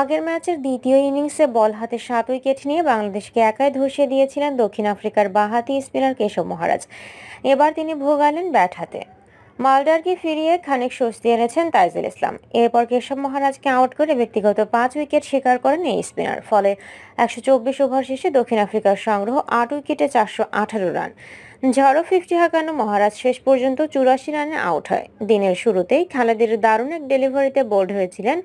আগের ম্যাচের দ্বিতীয় ইনিংসে বল হাতে সাত উইকেট নিয়ে বাংলাদেশকে একাই ধসিয়ে দিয়েছিলেন দক্ষিণ আফ্রিকার বাহাতি স্পিনার কেশব মহারাজ এবার তিনি ভোগালেন ব্যাট হাতে মালদারকে ফিরিয়ে খানিক স্বস্তি এনেছেন তাইজুল ইসলাম এরপর কেশব মহারাজকে আউট করে ব্যক্তিগত পাঁচ উইকেট শিকার করেন এই স্পিনার ফলে একশো চব্বিশ ওভার শেষে দক্ষিণ আফ্রিকার সংগ্রহ আট উইকেটে চারশো আঠারো রান ঝড়ো ফিফটি হাঁকানো মহারাজ শেষ পর্যন্ত চুরাশি রানে আউট হয় দিনের শুরুতেই খালেদের দারুণ এক ডেলিভারিতে বোল্ড হয়েছিলেন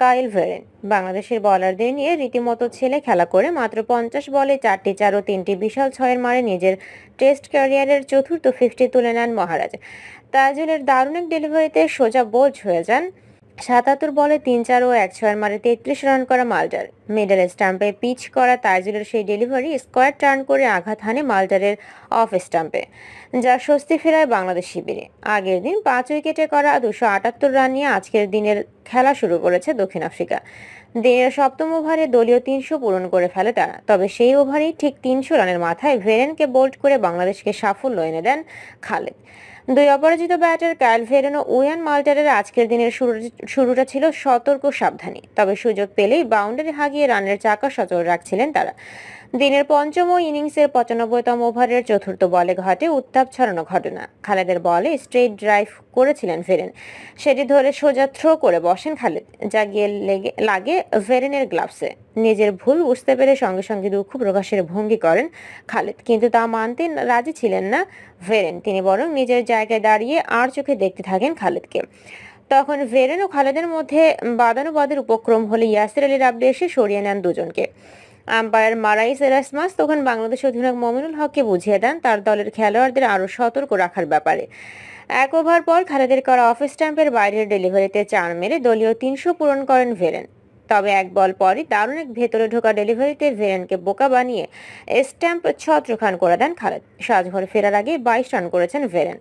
কাইল ভেরেন বাংলাদেশের বলারদের নিয়ে রীতিমতো ছেলে খেলা করে মাত্র পঞ্চাশ বলে চারটি চার ও তিনটি বিশাল ছয়ের মারে নিজের টেস্ট ক্যারিয়ারের চতুর্থ ফিফটি তুলে নেন মহারাজ তাজুলের দারুণ এক ডেলিভারিতে সোজা বোঝ হয়ে যান সাতাত্তর বলে তিন চার ও এক ছয়ের মারে তেত্রিশ রান করা মালডার মিডল স্টাম্পে পিচ করা তাইজুলের সেই ডেলিভারি স্কোয়ার টার্ন করে আঘাত হানে মালটারের অফ স্টাম্পে যা স্বস্তি ফেরায় বাংলাদেশ শিবিরে আগের দিন পাঁচ উইকেটে করা দুশো আটাত্তর রান নিয়ে আজকের দিনের খেলা শুরু করেছে দক্ষিণ আফ্রিকা দিনের সপ্তম ওভারে দলীয় তিনশো পূরণ করে ফেলে তারা তবে সেই ওভারেই ঠিক তিনশো রানের মাথায় ভেরেনকে বোল্ড করে বাংলাদেশকে সাফল্য এনে দেন খালেদ দুই অপরাজিত ব্যাটার কায়াল ভেরেন ও উয়ান মাল্টারের আজকের দিনের শুরুটা ছিল সতর্ক সাবধানী তবে সুযোগ পেলেই বাউন্ডারি হাগিয়ে লাগিয়ে রানের চাকা সচল রাখছিলেন তারা দিনের পঞ্চম ইনিংসের পঁচানব্বইতম ওভারের চতুর্থ বলে ঘটে উত্তাপ ছড়ানো ঘটনা খালেদের বলে স্ট্রেট ড্রাইভ করেছিলেন ফেরেন সেটি ধরে সোজা থ্রো করে বসেন খালেদ যা গিয়ে লেগে লাগে ভেরেনের গ্লাভসে নিজের ভুল বুঝতে পেরে সঙ্গে সঙ্গে দুঃখ প্রকাশের ভঙ্গি করেন খালেদ কিন্তু তা মানতে রাজি ছিলেন না ভেরেন তিনি বরং নিজের জায়গায় দাঁড়িয়ে আর চোখে দেখতে থাকেন খালেদকে তখন ভেরেন ও খালেদের মধ্যে বাদানুবাদের উপক্রম হলে ইয়াসির আলী রাব্বি এসে সরিয়ে নেন দুজনকে আম্পায়ার মারাইস এরাসমাস তখন বাংলাদেশ অধিনায়ক মমিনুল হককে বুঝিয়ে দেন তার দলের খেলোয়াড়দের আরও সতর্ক রাখার ব্যাপারে এক ওভার পর খালেদের করা অফ স্ট্যাম্পের বাইরের ডেলিভারিতে চার মেরে দলীয় তিনশো পূরণ করেন ভেরেন তবে এক বল পরই দারুণ এক ভেতরে ঢোকা ডেলিভারিতে ভেরেনকে বোকা বানিয়ে স্ট্যাম্প ছত্রখান করে দেন খালেদ সাজঘর ফেরার আগে বাইশ রান করেছেন ভেরেন